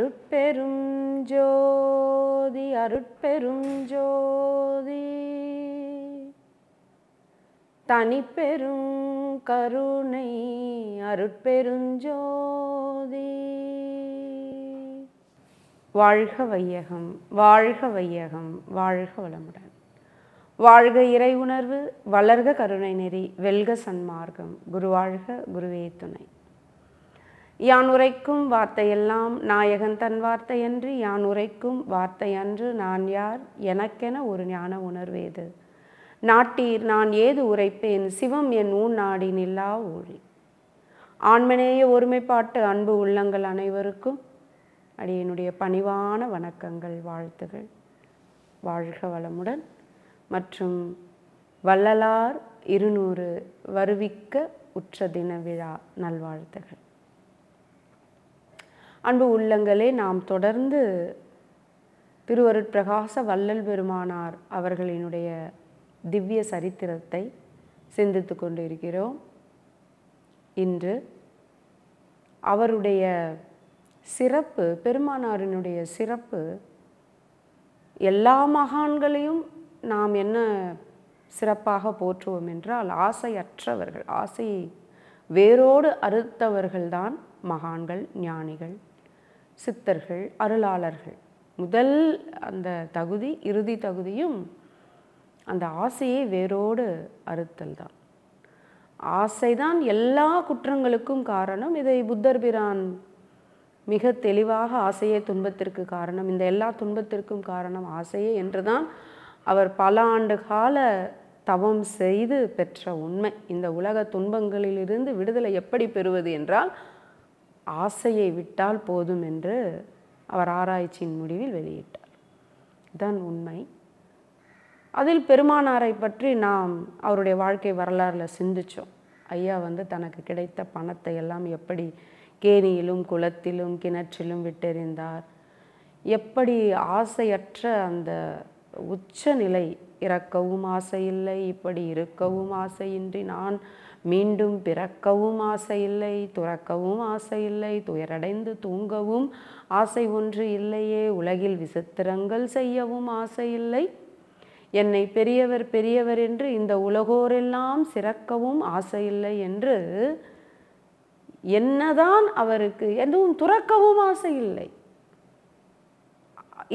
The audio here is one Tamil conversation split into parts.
அருட்பெரும் ஜோதி அருட்பெரும் ஜோதி தனிப்பெரும் கருணை அருட்பெருஞ்சோதி வாழ்க வையகம் வாழ்க வையகம் வாழ்க வளமுடன் வாழ்க இறை உணர்வு வளர்க கருணை நெறி வெல்க சன்மார்க்கம் குருவாழ்க குருவே துணை யான் உரைக்கும் வார்த்தையெல்லாம் நாயகன் தன் வார்த்தையன்று யான் உரைக்கும் வார்த்தையன்று நான் யார் எனக்கென ஒரு ஞான உணர்வேது நாட்டீர் நான் ஏது உரைப்பேன் சிவம் என் ஊன் நாடி நில்லா ஊழி ஆண்மனேய ஒருமைப்பாட்டு அன்பு உள்ளங்கள் அனைவருக்கும் அடியனுடைய பணிவான வணக்கங்கள் வாழ்த்துகள் வாழ்க வளமுடன் மற்றும் வள்ளலார் இருநூறு வருவிக்க உற்ற தின விழா நல்வாழ்த்துகள் அன்பு உள்ளங்களே நாம் தொடர்ந்து திருவருட்பிரகாச வள்ளல் பெருமானார் அவர்களினுடைய திவ்ய சரித்திரத்தை சிந்தித்து கொண்டிருக்கிறோம் இருக்கிறோம் இன்று அவருடைய சிறப்பு பெருமானாரினுடைய சிறப்பு எல்லா மகான்களையும் நாம் என்ன சிறப்பாக போற்றுவோம் என்றால் ஆசையற்றவர்கள் ஆசையை வேரோடு அறுத்தவர்கள்தான் மகான்கள் ஞானிகள் சித்தர்கள் அருளாளர்கள் முதல் அந்த தகுதி இறுதி தகுதியும் அந்த ஆசையை வேரோடு அறுத்தல் தான் ஆசைதான் எல்லா குற்றங்களுக்கும் காரணம் இதை புத்தர் பிரான் மிக தெளிவாக ஆசையே துன்பத்திற்கு காரணம் இந்த எல்லா துன்பத்திற்கும் காரணம் ஆசையே என்றுதான் அவர் பல ஆண்டு கால தவம் செய்து பெற்ற உண்மை இந்த உலக துன்பங்களிலிருந்து விடுதலை எப்படி பெறுவது என்றால் ஆசையை விட்டால் போதும் என்று அவர் ஆராய்ச்சியின் முடிவில் வெளியிட்டார் இதுதான் உண்மை அதில் பெருமானாரை பற்றி நாம் அவருடைய வாழ்க்கை வரலாறில் சிந்தித்தோம் ஐயா வந்து தனக்கு கிடைத்த பணத்தை எல்லாம் எப்படி கேணியிலும் குளத்திலும் கிணற்றிலும் விட்டெறிந்தார் எப்படி ஆசையற்ற அந்த உச்ச நிலை இறக்கவும் ஆசை இல்லை இப்படி இருக்கவும் ஆசையின்றி நான் மீண்டும் பிறக்கவும் ஆசை இல்லை துறக்கவும் ஆசை இல்லை துயரடைந்து தூங்கவும் ஆசை ஒன்று இல்லையே உலகில் விசித்திரங்கள் செய்யவும் ஆசை இல்லை என்னை பெரியவர் பெரியவர் என்று இந்த உலகோரெல்லாம் சிறக்கவும் ஆசை இல்லை என்று என்னதான் அவருக்கு எதுவும் துறக்கவும் ஆசை இல்லை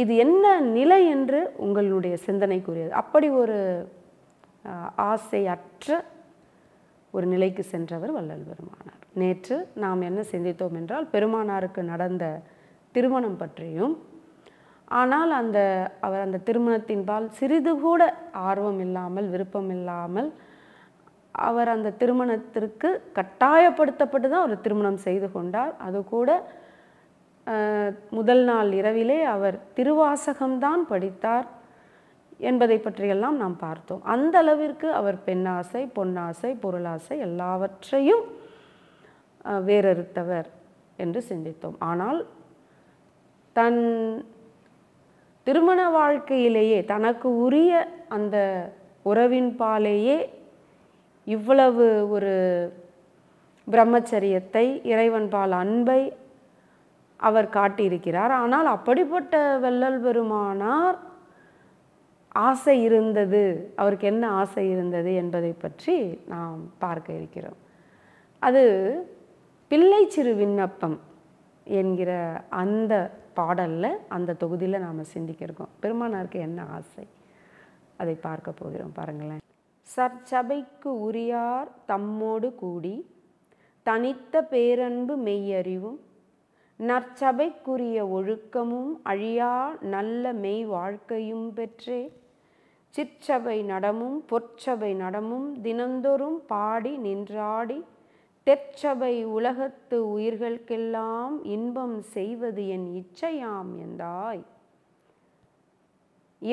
இது என்ன நிலை என்று உங்களுடைய சிந்தனைக்குரியது அப்படி ஒரு ஆசையற்ற ஒரு நிலைக்கு சென்றவர் வள்ளல் பெருமானார் நேற்று நாம் என்ன சிந்தித்தோம் என்றால் பெருமானாருக்கு நடந்த திருமணம் பற்றியும் ஆனால் அந்த அவர் அந்த திருமணத்தின்பால் சிறிது கூட ஆர்வம் இல்லாமல் விருப்பம் இல்லாமல் அவர் அந்த திருமணத்திற்கு கட்டாயப்படுத்தப்பட்டு தான் அவர் திருமணம் செய்து கொண்டார் அது கூட முதல் நாள் இரவிலே அவர் திருவாசகம்தான் படித்தார் என்பதை பற்றியெல்லாம் நாம் பார்த்தோம் அந்த அளவிற்கு அவர் பெண்ணாசை பொன்னாசை பொருளாசை எல்லாவற்றையும் வேறறுத்தவர் என்று சிந்தித்தோம் ஆனால் தன் திருமண வாழ்க்கையிலேயே தனக்கு உரிய அந்த உறவின் பாலேயே இவ்வளவு ஒரு பிரம்மச்சரியத்தை இறைவன்பால் அன்பை அவர் காட்டியிருக்கிறார் ஆனால் அப்படிப்பட்ட வெள்ளல் பெருமானார் ஆசை இருந்தது அவருக்கு என்ன ஆசை இருந்தது என்பதை பற்றி நாம் பார்க்க இருக்கிறோம் அது பிள்ளை சிறு விண்ணப்பம் என்கிற அந்த பாடலில் அந்த தொகுதியில் நாம் சிந்திக்க இருக்கோம் பெருமானாருக்கு என்ன ஆசை அதை பார்க்க போகிறோம் பாருங்களேன் சற்சபைக்கு உரியார் தம்மோடு கூடி தனித்த பேரன்பு மெய்யறிவும் நற்சபைக்குரிய ஒழுக்கமும் அழியா நல்ல மெய் வாழ்க்கையும் பெற்றே சிற்றவை நடமும் பொற்சபை நடமும் தினந்தோறும் பாடி நின்றாடி தெற்சபை உலகத்து உயிர்களுக்கெல்லாம் இன்பம் செய்வது என் இச்சையாம் என்றாய்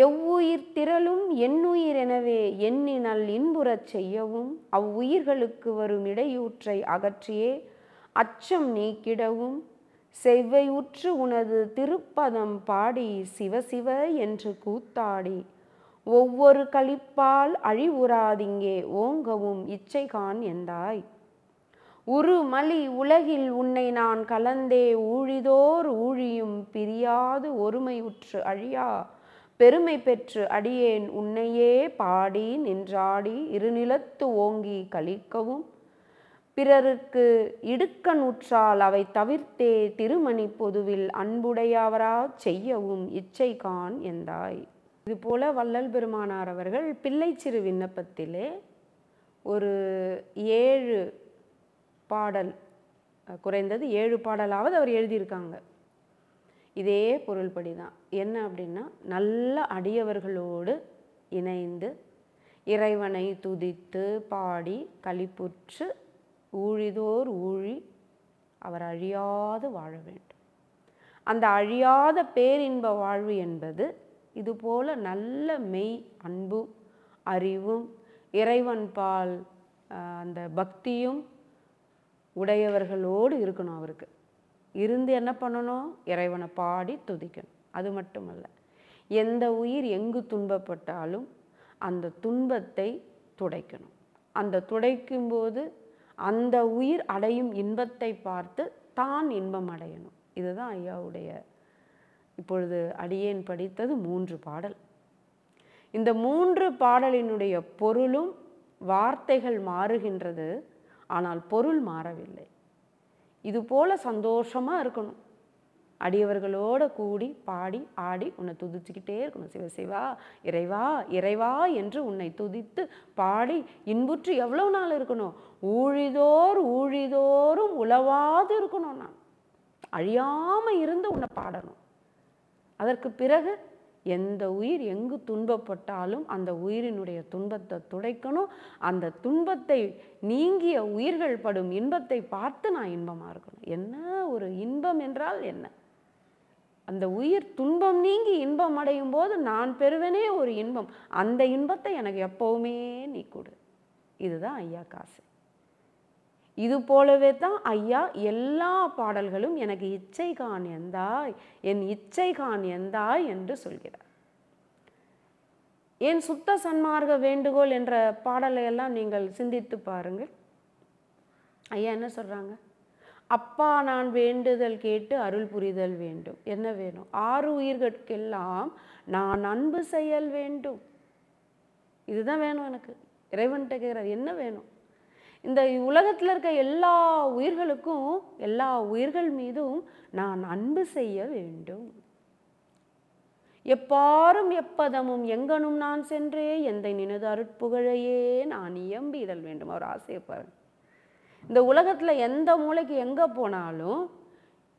எவ்வுயிர் திரளும் என்னுயிர் எனவே எண்ணினல் இன்புறச் செய்யவும் அவ்வுயிர்களுக்கு வரும் இடையூற்றை அகற்றியே அச்சம் நீக்கிடவும் செவ்வையுற்று உனது திருப்பதம் பாடி சிவசிவ என்று கூத்தாடி ஒவ்வொரு கழிப்பால் அழிவுறாதிங்கே ஓங்கவும் இச்சைகான் என்றாய் உரு மலி உலகில் உன்னை நான் கலந்தே ஊழிதோர் ஊழியும் பிரியாது ஒருமையுற்று அழியா பெருமை பெற்று அடியேன் உன்னையே பாடி நின்றாடி இருநிலத்து ஓங்கி கழிக்கவும் பிறருக்கு இடுக்கன் உற்றால் அவை தவிர்த்தே திருமணி பொதுவில் அன்புடையவரா செய்யவும் இச்சைகான் என்றாய் இதுபோல் வள்ளல் பெருமானார் அவர்கள் பிள்ளை சிறு விண்ணப்பத்திலே ஒரு ஏழு பாடல் குறைந்தது ஏழு பாடலாவது அவர் எழுதியிருக்காங்க இதே பொருள்படி தான் என்ன அப்படின்னா நல்ல அடியவர்களோடு இணைந்து இறைவனை துதித்து பாடி களிப்புற்று ஊழிதோர் ஊழி அவர் அழியாது வாழ வேண்டும் அந்த அழியாத பேரின்ப வாழ்வு என்பது இதுபோல் நல்ல மெய் அன்பும் அறிவும் இறைவன்பால் அந்த பக்தியும் உடையவர்களோடு இருக்கணும் அவருக்கு இருந்து என்ன பண்ணணும் இறைவனை பாடி துதிக்கணும் அது மட்டுமல்ல எந்த உயிர் எங்கு துன்பப்பட்டாலும் அந்த துன்பத்தை துடைக்கணும் அந்த துடைக்கும்போது அந்த உயிர் அடையும் இன்பத்தை பார்த்து தான் இன்பம் அடையணும் இதுதான் ஐயாவுடைய இப்பொழுது அடியேன் படித்தது மூன்று பாடல் இந்த மூன்று பாடலினுடைய பொருளும் வார்த்தைகள் மாறுகின்றது ஆனால் பொருள் மாறவில்லை இது போல சந்தோஷமாக இருக்கணும் அடியவர்களோட கூடி பாடி ஆடி உன்னை துதிச்சுக்கிட்டே இருக்கணும் சிவ சிவா இறைவா இறைவா என்று உன்னை துதித்து பாடி இன்புற்று எவ்வளோ நாள் இருக்கணும் ஊழிதோர் ஊழிதோறும் உழவாது இருக்கணும் நான் அழியாமல் இருந்து உன்னை பாடணும் அதற்கு பிறகு எந்த உயிர் எங்கு துன்பப்பட்டாலும் அந்த உயிரினுடைய துன்பத்தை துடைக்கணும் அந்த துன்பத்தை நீங்கிய உயிர்கள் படும் இன்பத்தை பார்த்து நான் இன்பமாக இருக்கணும் என்ன ஒரு இன்பம் என்றால் என்ன அந்த உயிர் துன்பம் நீங்கி இன்பம் அடையும் போது நான் பெறுவனே ஒரு இன்பம் அந்த இன்பத்தை எனக்கு எப்போவுமே நீ கொடு இதுதான் ஐயா காசு இது போலவே தான் ஐயா எல்லா பாடல்களும் எனக்கு இச்சைகான் எந்தாய் என் கான் எந்தாய் என்று சொல்கிறார் என் சுத்த சன்மார்க்க வேண்டுகோள் என்ற பாடலை எல்லாம் நீங்கள் சிந்தித்து பாருங்கள் ஐயா என்ன சொல்கிறாங்க அப்பா நான் வேண்டுதல் கேட்டு அருள் புரிதல் வேண்டும் என்ன வேணும் ஆறு உயிர்களுக்கெல்லாம் நான் அன்பு செயல் வேண்டும் இதுதான் வேணும் எனக்கு இறைவன் கேட்கிறார் என்ன வேணும் இந்த உலகத்தில் இருக்க எல்லா உயிர்களுக்கும் எல்லா உயிர்கள் மீதும் நான் அன்பு செய்ய வேண்டும் எப்பாரும் எப்பதமும் எங்கனும் நான் சென்றே எந்த நினது அருட்புகழையே நான் இயம்பி இதழ் வேண்டும் அவர் ஆசையப்பார் இந்த உலகத்தில் எந்த மூளைக்கு எங்கே போனாலும்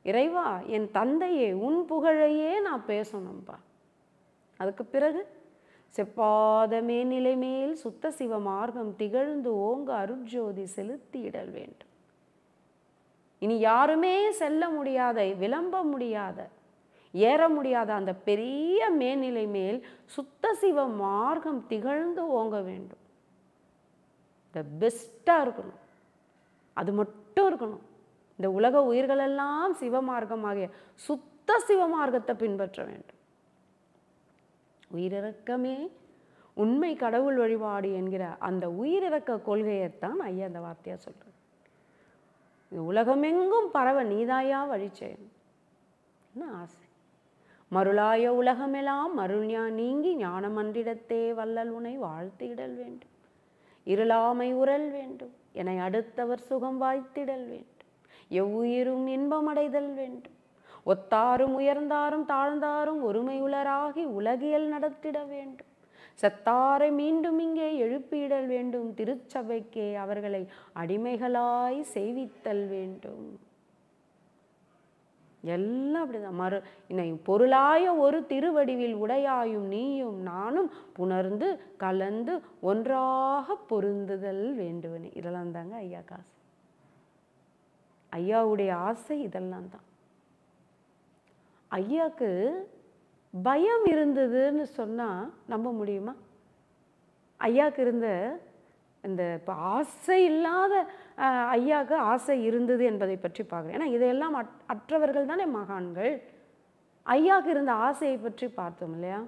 இறைவா என் தந்தையே உன் புகழையே நான் பேசணும்ப்பா அதுக்கு பிறகு செப்பாத மேநிலை மேல் சுத்த சிவ மார்க்கம் திகழ்ந்து ஓங்க அருட்ஜோதி இடல் வேண்டும் இனி யாருமே செல்ல முடியாத விளம்ப முடியாத ஏற முடியாத அந்த பெரிய மேநிலை மேல் சுத்த சிவ மார்க்கம் திகழ்ந்து ஓங்க வேண்டும் த பெஸ்ட்டாக இருக்கணும் அது மட்டும் இருக்கணும் இந்த உலக உயிர்களெல்லாம் சிவமார்க்கமாகிய சுத்த சிவமார்க்கத்தை பின்பற்ற வேண்டும் உயிரிறக்கமே உண்மை கடவுள் வழிபாடு என்கிற அந்த உயிரிறக்க கொள்கையைத்தான் ஐயா அந்த வார்த்தையாக சொல்கிறார் உலகமெங்கும் பரவ நீதாயா வழிச்சேன் என்ன ஆசை மருளாய உலகமெல்லாம் மருள்யா நீங்கி ஞானமன்றிடத்தே வல்லல் உனை வாழ்த்திடல் வேண்டும் இருளாமை உரல் வேண்டும் என்னை அடுத்தவர் சுகம் வாய்த்திடல் வேண்டும் எவ்வுயிரும் இன்பமடைதல் வேண்டும் ஒத்தாரும் உயர்ந்தாரும் தாழ்ந்தாரும் ஒருமையுளராகி உலகியல் நடத்திட வேண்டும் செத்தாரை மீண்டும் இங்கே எழுப்பிடல் வேண்டும் திருச்சபைக்கே அவர்களை அடிமைகளாய் செய்வித்தல் வேண்டும் எல்லாம் அப்படிதான் மறு இன்னை பொருளாய ஒரு திருவடிவில் உடையாயும் நீயும் நானும் புணர்ந்து கலந்து ஒன்றாக பொருந்துதல் வேண்டுவனே இதெல்லாம் தாங்க ஐயா காசு ஐயாவுடைய ஆசை இதெல்லாம் தான் ஐயாவுக்கு பயம் இருந்ததுன்னு சொன்னால் நம்ப முடியுமா ஐயாவுக்கு இருந்த இந்த இப்போ ஆசை இல்லாத ஐயாவுக்கு ஆசை இருந்தது என்பதை பற்றி பார்க்குறேன் ஏன்னா இதையெல்லாம் அட் அற்றவர்கள் தானே மகான்கள் ஐயாவுக்கு இருந்த ஆசையை பற்றி பார்த்தோம் இல்லையா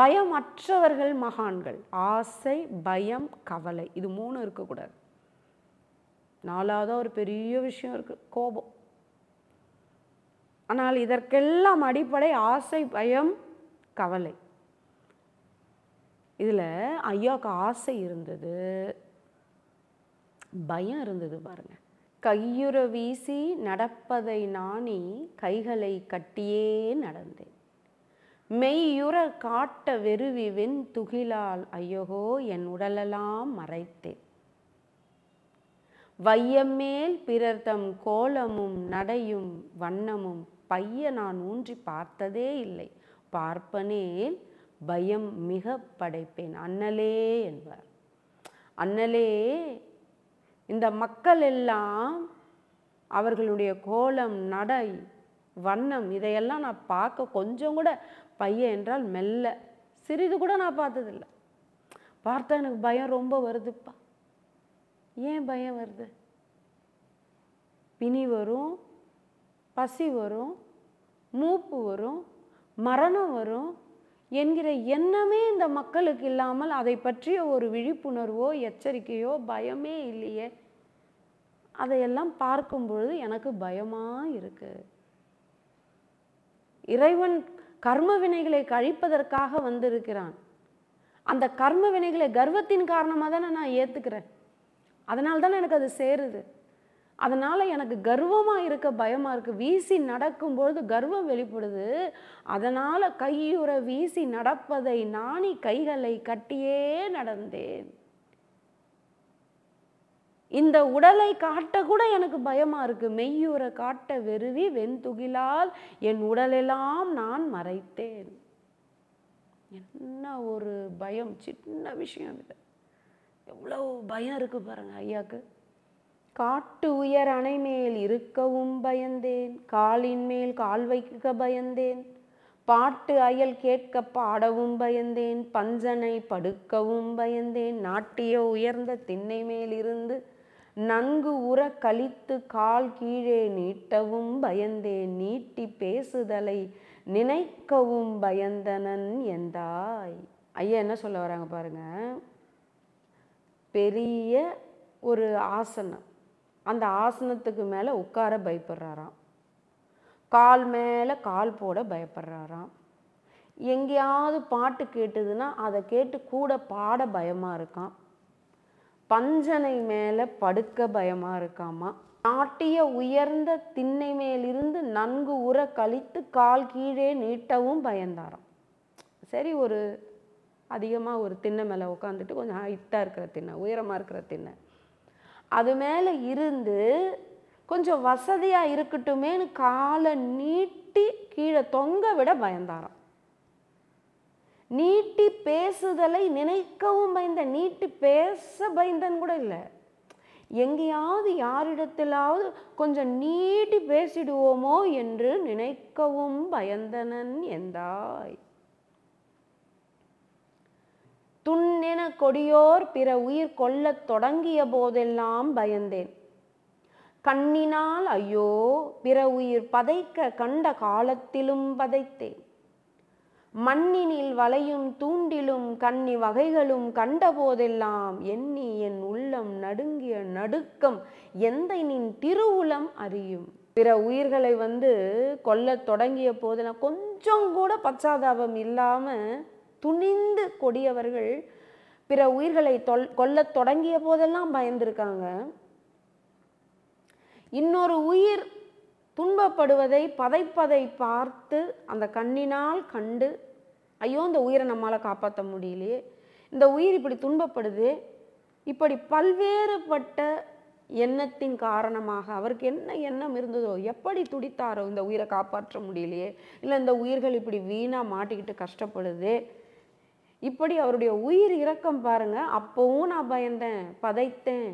பயம் அற்றவர்கள் மகான்கள் ஆசை பயம் கவலை இது மூணு இருக்கக்கூடாது நாலாவதாக ஒரு பெரிய விஷயம் இருக்குது கோபம் ஆனால் இதற்கெல்லாம் அடிப்படை ஆசை பயம் கவலை இதில் ஐயாவுக்கு ஆசை இருந்தது பயம் இருந்தது பாருங்க கையுற வீசி நடப்பதை நாணி கைகளை கட்டியே நடந்தேன் மெய்யுற காட்ட வெறுவி வெண் துகிலால் ஐயோகோ என் உடலெல்லாம் மறைத்தேன் வையம் பிறர் தம் கோலமும் நடையும் வண்ணமும் பைய நான் ஊன்றி பார்த்ததே இல்லை பார்ப்பனேல் பயம் மிக படைப்பேன் அண்ணலே என்பார் அண்ணலே இந்த மக்கள் எல்லாம் அவர்களுடைய கோலம் நடை வண்ணம் இதையெல்லாம் நான் பார்க்க கொஞ்சம் கூட பையன் என்றால் மெல்ல சிறிது கூட நான் பார்த்ததில்லை பார்த்தா எனக்கு பயம் ரொம்ப வருதுப்பா ஏன் பயம் வருது பிணி வரும் பசி வரும் மூப்பு வரும் மரணம் வரும் என்கிற எண்ணமே இந்த மக்களுக்கு இல்லாமல் அதை பற்றிய ஒரு விழிப்புணர்வோ எச்சரிக்கையோ பயமே இல்லையே அதையெல்லாம் பார்க்கும் பொழுது எனக்கு பயமாக இருக்கு இறைவன் கர்ம வினைகளை கழிப்பதற்காக வந்திருக்கிறான் அந்த கர்ம வினைகளை கர்வத்தின் காரணமாக தானே நான் ஏற்றுக்கிறேன் அதனால்தானே எனக்கு அது சேருது அதனால் எனக்கு கர்வமாக இருக்க பயமாக இருக்குது வீசி நடக்கும்பொழுது கர்வம் வெளிப்படுது அதனால் கையுற வீசி நடப்பதை நானி கைகளை கட்டியே நடந்தேன் இந்த உடலை காட்ட கூட எனக்கு பயமாக இருக்குது மெய்யுற காட்ட வெறுவி வெண்துகிலால் என் உடலெல்லாம் நான் மறைத்தேன் என்ன ஒரு பயம் சின்ன விஷயம் இல்லை எவ்வளோ பயம் இருக்குது பாருங்கள் ஐயாவுக்கு காட்டு உயர் அணை மேல் இருக்கவும் பயந்தேன் காலின் மேல் கால் வைக்க பயந்தேன் பாட்டு அயல் கேட்க பாடவும் பயந்தேன் பஞ்சனை படுக்கவும் பயந்தேன் நாட்டிய உயர்ந்த திண்ணை மேலிருந்து நன்கு உற கழித்து கால் கீழே நீட்டவும் பயந்தேன் நீட்டி பேசுதலை நினைக்கவும் பயந்தனன் எந்தாய் ஐயா என்ன சொல்ல வராங்க பாருங்க பெரிய ஒரு ஆசனம் அந்த ஆசனத்துக்கு மேலே உட்கார பயப்படுறாராம் கால் மேலே கால் போட பயப்படுறாராம் எங்கேயாவது பாட்டு கேட்டுதுன்னா அதை கேட்டு கூட பாட பயமாக இருக்கான் பஞ்சனை மேலே படுக்க பயமாக இருக்காமா நாட்டிய உயர்ந்த திண்ணை மேலிருந்து நன்கு உர கழித்து கால் கீழே நீட்டவும் பயந்தாராம் சரி ஒரு அதிகமாக ஒரு திண்ணை மேலே உட்காந்துட்டு கொஞ்சம் ஹைட்டாக இருக்கிற திண்ணை உயரமாக இருக்கிற திண்ணை அது மேலே இருந்து கொஞ்சம் வசதியாக இருக்கட்டுமேனு காலை நீட்டி கீழே தொங்க விட பயந்தாராம் நீட்டி பேசுதலை நினைக்கவும் பயந்த நீட்டி பேச பயந்தன் கூட இல்லை எங்கேயாவது யாரிடத்திலாவது கொஞ்சம் நீட்டி பேசிடுவோமோ என்று நினைக்கவும் பயந்தனன் எந்தாய் துண்ணென கொடியோர் பிற உயிர் கொல்லத் தொடங்கிய போதெல்லாம் பயந்தேன் கண்ணினால் ஐயோ பிற உயிர் பதைக்க கண்ட காலத்திலும் பதைத்தேன் மண்ணினில் வளையும் தூண்டிலும் கன்னி வகைகளும் கண்டபோதெல்லாம் எண்ணி என் உள்ளம் நடுங்கிய நடுக்கம் எந்த நின் திருவுளம் அறியும் பிற உயிர்களை வந்து கொல்ல தொடங்கிய போதெல்லாம் கொஞ்சம் கூட பச்சாதாபம் இல்லாமல் துணிந்து கொடியவர்கள் பிற உயிர்களை தொல் கொல்ல தொடங்கிய போதெல்லாம் பயந்திருக்காங்க இன்னொரு உயிர் துன்பப்படுவதை பதைப்பதை பார்த்து அந்த கண்ணினால் கண்டு ஐயோ இந்த உயிரை நம்மளால் காப்பாற்ற முடியலையே இந்த உயிர் இப்படி துன்பப்படுது இப்படி பல்வேறுபட்ட எண்ணத்தின் காரணமாக அவருக்கு என்ன எண்ணம் இருந்ததோ எப்படி துடித்தாரோ இந்த உயிரை காப்பாற்ற முடியலையே இல்லை இந்த உயிர்கள் இப்படி வீணாக மாட்டிக்கிட்டு கஷ்டப்படுது இப்படி அவருடைய உயிர் இறக்கம் பாருங்க அப்போவும் நான் பயந்தேன் பதைத்தேன்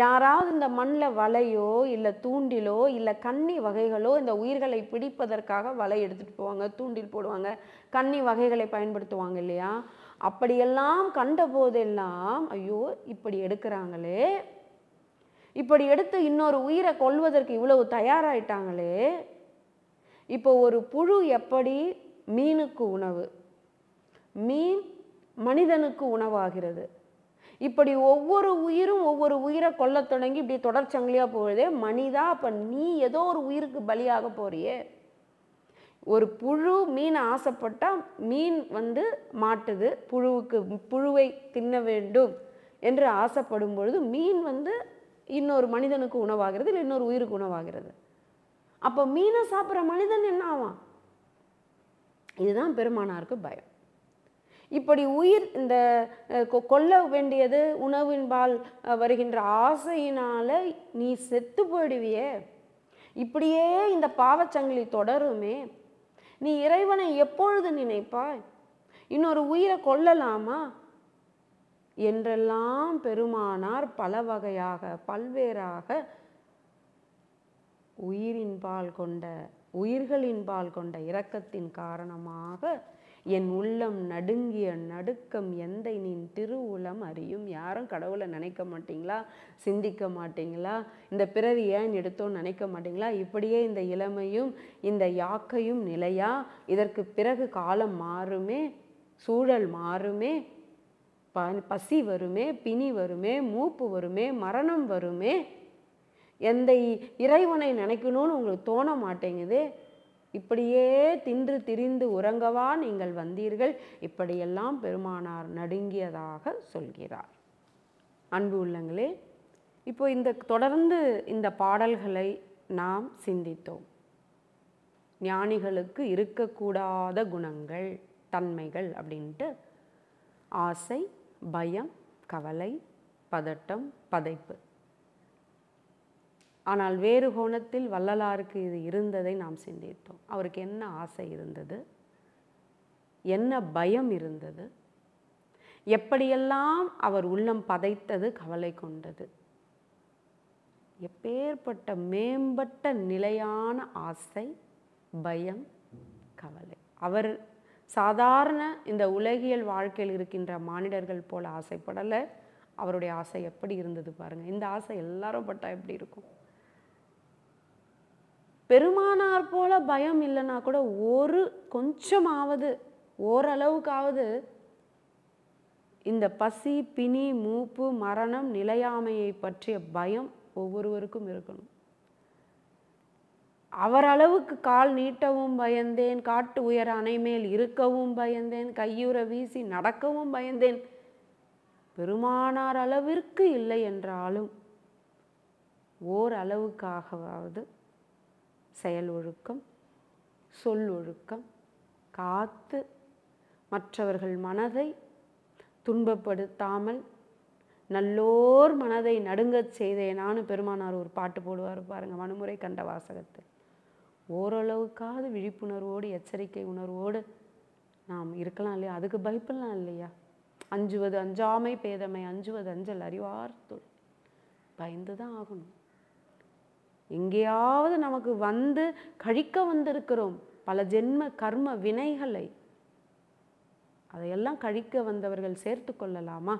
யாராவது இந்த மண்ணில் வலையோ இல்லை தூண்டிலோ இல்லை கன்னி வகைகளோ இந்த உயிர்களை பிடிப்பதற்காக வலை எடுத்துட்டு போவாங்க தூண்டில் போடுவாங்க கன்னி வகைகளை பயன்படுத்துவாங்க இல்லையா அப்படியெல்லாம் கண்ட போதெல்லாம் ஐயோ இப்படி எடுக்கிறாங்களே இப்படி எடுத்து இன்னொரு உயிரை கொள்வதற்கு இவ்வளவு தயாராயிட்டாங்களே இப்போ ஒரு புழு எப்படி மீனுக்கு உணவு மீன் மனிதனுக்கு உணவாகிறது இப்படி ஒவ்வொரு உயிரும் ஒவ்வொரு உயிரை கொல்ல தொடங்கி இப்படி தொடர்ச்சங்கிலியாக போகுதே மனிதா அப்போ நீ ஏதோ ஒரு உயிருக்கு பலியாக போறியே ஒரு புழு மீன் ஆசைப்பட்டால் மீன் வந்து மாட்டுது புழுவுக்கு புழுவை தின்ன வேண்டும் என்று ஆசைப்படும் பொழுது மீன் வந்து இன்னொரு மனிதனுக்கு உணவாகிறது இல்லை இன்னொரு உயிருக்கு உணவாகிறது அப்போ மீனை சாப்பிட்ற மனிதன் என்ன ஆவான் இதுதான் பெருமானாருக்கு பயம் இப்படி உயிர் இந்த கொல்ல வேண்டியது உணவின்பால் வருகின்ற ஆசையினால் நீ செத்து போயிடுவியே இப்படியே இந்த பாவச்சங்கிலி தொடருமே நீ இறைவனை எப்பொழுது நினைப்பாய் இன்னொரு உயிரை கொல்லலாமா என்றெல்லாம் பெருமானார் பல வகையாக பல்வேறாக உயிரின்பால் கொண்ட உயிர்களின்பால் கொண்ட இரக்கத்தின் காரணமாக என் உள்ளம் நடுங்கிய நடுக்கம் எந்த நின் திருவுளம் அறியும் யாரும் கடவுளை நினைக்க மாட்டிங்களா சிந்திக்க மாட்டிங்களா இந்த பிறவி ஏன் எடுத்தோன்னு நினைக்க மாட்டிங்களா இப்படியே இந்த இளமையும் இந்த யாக்கையும் நிலையா இதற்கு பிறகு காலம் மாறுமே சூழல் மாறுமே ப பசி வருமே பிணி வருமே மூப்பு வருமே மரணம் வருமே எந்த இறைவனை நினைக்கணும்னு உங்களுக்கு தோண மாட்டேங்குது இப்படியே தின்று திரிந்து உறங்கவா நீங்கள் வந்தீர்கள் இப்படியெல்லாம் பெருமானார் நடுங்கியதாக சொல்கிறார் அன்பு உள்ளங்களே இப்போ இந்த தொடர்ந்து இந்த பாடல்களை நாம் சிந்தித்தோம் ஞானிகளுக்கு இருக்கக்கூடாத குணங்கள் தன்மைகள் அப்படின்ட்டு ஆசை பயம் கவலை பதட்டம் பதைப்பு ஆனால் வேறு கோணத்தில் வள்ளலாருக்கு இது இருந்ததை நாம் சிந்தித்தோம் அவருக்கு என்ன ஆசை இருந்தது என்ன பயம் இருந்தது எப்படியெல்லாம் அவர் உள்ளம் பதைத்தது கவலை கொண்டது எப்பேற்பட்ட மேம்பட்ட நிலையான ஆசை பயம் கவலை அவர் சாதாரண இந்த உலகியல் வாழ்க்கையில் இருக்கின்ற மானிடர்கள் போல் ஆசைப்படலை அவருடைய ஆசை எப்படி இருந்தது பாருங்கள் இந்த ஆசை எல்லாரும் பட்டா எப்படி இருக்கும் பெருமானார் போல பயம் இல்லைன்னா கூட ஒரு கொஞ்சமாவது ஓரளவுக்காவது இந்த பசி பிணி மூப்பு மரணம் நிலையாமையை பற்றிய பயம் ஒவ்வொருவருக்கும் இருக்கணும் அவரளவுக்கு கால் நீட்டவும் பயந்தேன் காட்டு உயர அணை மேல் இருக்கவும் பயந்தேன் கையுற வீசி நடக்கவும் பயந்தேன் பெருமானார் அளவிற்கு இல்லை என்றாலும் ஓரளவுக்காகவாவது செயல் ஒழுக்கம் சொல் ஒழுக்கம் காத்து மற்றவர்கள் மனதை துன்பப்படுத்தாமல் நல்லோர் மனதை நடுங்கச் செய்தேனான்னு பெருமானார் ஒரு பாட்டு போடுவார் பாருங்கள் வனமுறை கண்ட வாசகத்தில் ஓரளவுக்காவது விழிப்புணர்வோடு எச்சரிக்கை உணர்வோடு நாம் இருக்கலாம் இல்லையா அதுக்கு பயப்படலாம் இல்லையா அஞ்சுவது அஞ்சாமை பேதமை அஞ்சுவது அஞ்சல் அறிவார்த்துள் பயந்து தான் ஆகணும் எங்கேயாவது நமக்கு வந்து கழிக்க வந்திருக்கிறோம் பல ஜென்ம கர்ம வினைகளை அதையெல்லாம் கழிக்க வந்தவர்கள் சேர்த்து கொள்ளலாமா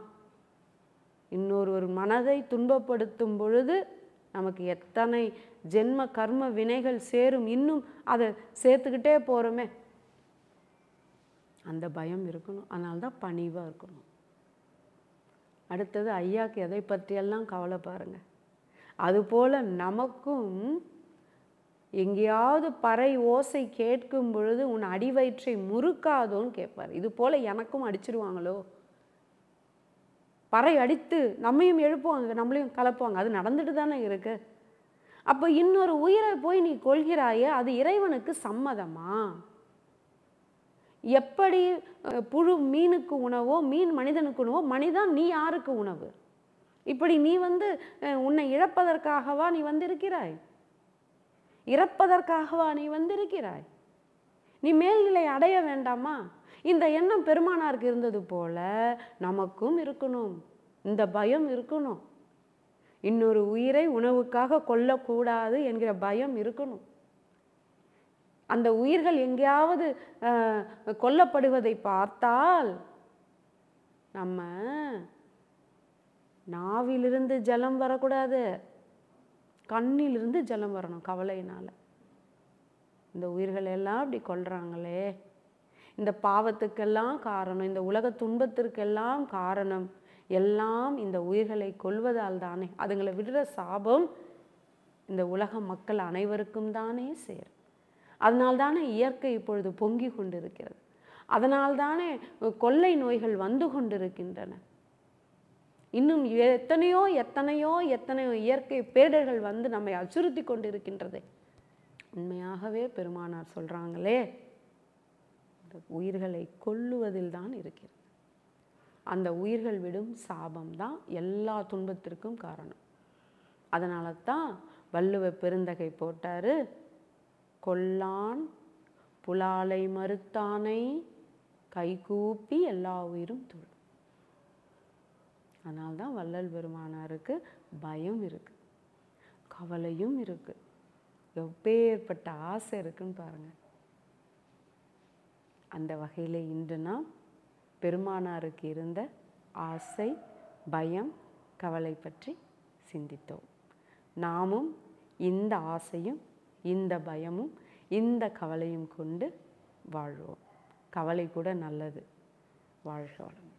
இன்னொருவர் மனதை துன்பப்படுத்தும் பொழுது நமக்கு எத்தனை ஜென்ம கர்ம வினைகள் சேரும் இன்னும் அதை சேர்த்துக்கிட்டே போகிறோமே அந்த பயம் இருக்கணும் அதனால்தான் பணிவாக இருக்கணும் அடுத்தது ஐயாக்கு எதை பற்றியெல்லாம் கவலை பாருங்கள் அதுபோல் நமக்கும் எங்கேயாவது பறை ஓசை கேட்கும் பொழுது உன் அடிவயிற்றை முறுக்காதோன்னு கேட்பார் இது போல் எனக்கும் அடிச்சிருவாங்களோ பறை அடித்து நம்மையும் எழுப்புவாங்க நம்மளையும் கலப்புவாங்க அது நடந்துட்டு தானே இருக்கு அப்போ இன்னொரு உயிரை போய் நீ கொள்கிறாயே அது இறைவனுக்கு சம்மதமா எப்படி புழு மீனுக்கு உணவோ மீன் மனிதனுக்கு உணவோ மனிதன் நீ யாருக்கு உணவு இப்படி நீ வந்து உன்னை இழப்பதற்காகவா நீ வந்திருக்கிறாய் இறப்பதற்காகவா நீ வந்திருக்கிறாய் நீ மேல்நிலை அடைய வேண்டாமா இந்த எண்ணம் பெருமானாருக்கு இருந்தது போல நமக்கும் இருக்கணும் இந்த பயம் இருக்கணும் இன்னொரு உயிரை உணவுக்காக கொல்லக்கூடாது என்கிற பயம் இருக்கணும் அந்த உயிர்கள் எங்கேயாவது கொல்லப்படுவதை பார்த்தால் நம்ம நாவிலிருந்து ஜலம் வரக்கூடாது கண்ணிலிருந்து ஜலம் வரணும் கவலையினால் இந்த உயிர்கள் எல்லாம் அப்படி கொள்கிறாங்களே இந்த பாவத்துக்கெல்லாம் காரணம் இந்த உலக துன்பத்திற்கெல்லாம் காரணம் எல்லாம் இந்த உயிர்களை கொள்வதால் தானே அதுங்களை விடுற சாபம் இந்த உலக மக்கள் அனைவருக்கும் தானே சேரும் அதனால்தானே இயற்கை இப்பொழுது பொங்கி கொண்டிருக்கிறது அதனால்தானே கொள்ளை நோய்கள் வந்து கொண்டிருக்கின்றன இன்னும் எத்தனையோ எத்தனையோ எத்தனையோ இயற்கை பேரிடர்கள் வந்து நம்மை அச்சுறுத்தி கொண்டு உண்மையாகவே பெருமானார் சொல்கிறாங்களே இந்த உயிர்களை கொல்லுவதில் தான் இருக்கிறது அந்த உயிர்கள் விடும் சாபம் தான் எல்லா துன்பத்திற்கும் காரணம் அதனால தான் வள்ளுவ பெருந்தகை போட்டார் கொல்லான் புலாலை மறுத்தானை கைகூப்பி எல்லா உயிரும் தொழு அதனால தான் வள்ளல் பெருமானாருக்கு பயம் இருக்குது கவலையும் இருக்குது எப்பேற்பட்ட ஆசை இருக்குன்னு பாருங்கள் அந்த வகையில் இன்று நாம் பெருமானாருக்கு இருந்த ஆசை பயம் கவலை பற்றி சிந்தித்தோம் நாமும் இந்த ஆசையும் இந்த பயமும் இந்த கவலையும் கொண்டு வாழ்வோம் கவலை கூட நல்லது வாழ்க வளம்